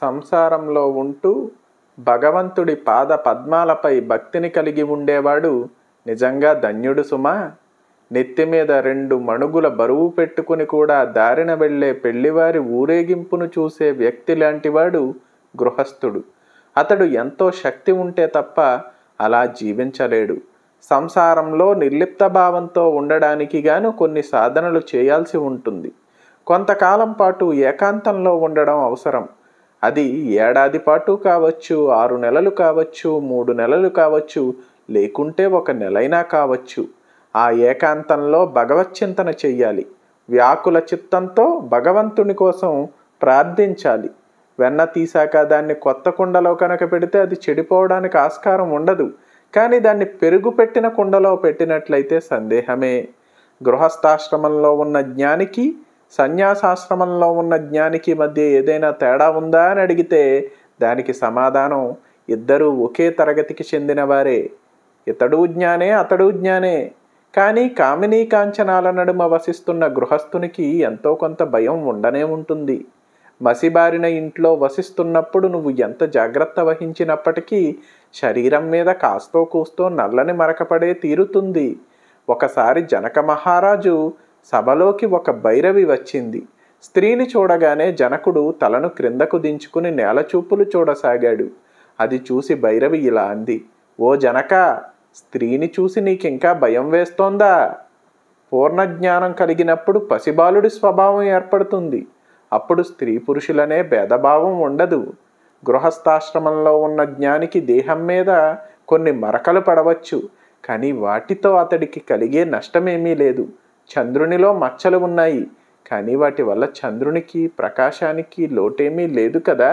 సంసారంలో ఉంటూ భగవంతుడి పాద పద్మాలపై భక్తిని కలిగి ఉండేవాడు నిజంగా ధన్యుడు సుమా నెత్తి మీద రెండు మణుగుల బరువు పెట్టుకుని కూడా దారిన వెళ్లే పెళ్లివారి ఊరేగింపును చూసే వ్యక్తి లాంటివాడు గృహస్థుడు అతడు ఎంతో శక్తి ఉంటే తప్ప అలా జీవించలేడు సంసారంలో నిర్లిప్త భావంతో ఉండడానికి గాను కొన్ని సాధనలు చేయాల్సి ఉంటుంది కొంతకాలం పాటు ఏకాంతంలో ఉండడం అవసరం అది ఏడాది పాటు కావచ్చు ఆరు నెలలు కావచ్చు మూడు నెలలు కావచ్చు లేకుంటే ఒక నెలైనా కావచ్చు ఆ ఏకాంతంలో భగవత్ చింతన చెయ్యాలి వ్యాకుల చిత్తంతో భగవంతుని కోసం ప్రార్థించాలి వెన్న తీశాక దాన్ని కొత్త కుండలో కనుక పెడితే అది చెడిపోవడానికి ఆస్కారం ఉండదు కానీ దాన్ని పెరుగు పెట్టిన కుండలో పెట్టినట్లయితే సందేహమే గృహస్థాశ్రమంలో ఉన్న జ్ఞానికి సన్యాసాశ్రమంలో ఉన్న జ్ఞానికి మధ్య ఏదైనా తేడా ఉందా అని అడిగితే దానికి సమాధానం ఇద్దరూ ఒకే తరగతికి చెందినవారే ఇతడు జ్ఞానే అతడు జ్ఞానే కానీ కామినీ కాంచనాల నడుమ వసిస్తున్న గృహస్థునికి ఎంతో కొంత భయం ఉండనే ఉంటుంది మసిబారిన ఇంట్లో వసిస్తున్నప్పుడు నువ్వు ఎంత జాగ్రత్త వహించినప్పటికీ శరీరం మీద కాస్తో కూస్తో నల్లని మరకపడే తీరుతుంది ఒకసారి జనక మహారాజు సభలోకి ఒక భైరవి వచ్చింది స్త్రీని చూడగానే జనకుడు తలను క్రిందకు దించుకుని నేలచూపులు చూడసాగాడు అది చూసి భైరవి ఇలా అంది ఓ జనక స్త్రీని చూసి నీకింకా భయం వేస్తోందా పూర్ణ జ్ఞానం కలిగినప్పుడు పసిబాలుడి స్వభావం ఏర్పడుతుంది అప్పుడు స్త్రీ పురుషులనే భేదభావం ఉండదు గృహస్థాశ్రమంలో ఉన్న జ్ఞానికి దేహం మీద కొన్ని మరకలు పడవచ్చు కానీ వాటితో అతడికి కలిగే నష్టమేమీ లేదు చంద్రునిలో మచ్చలు ఉన్నాయి కానీ వాటి వల్ల చంద్రునికి ప్రకాశానికి లోటేమీ లేదు కదా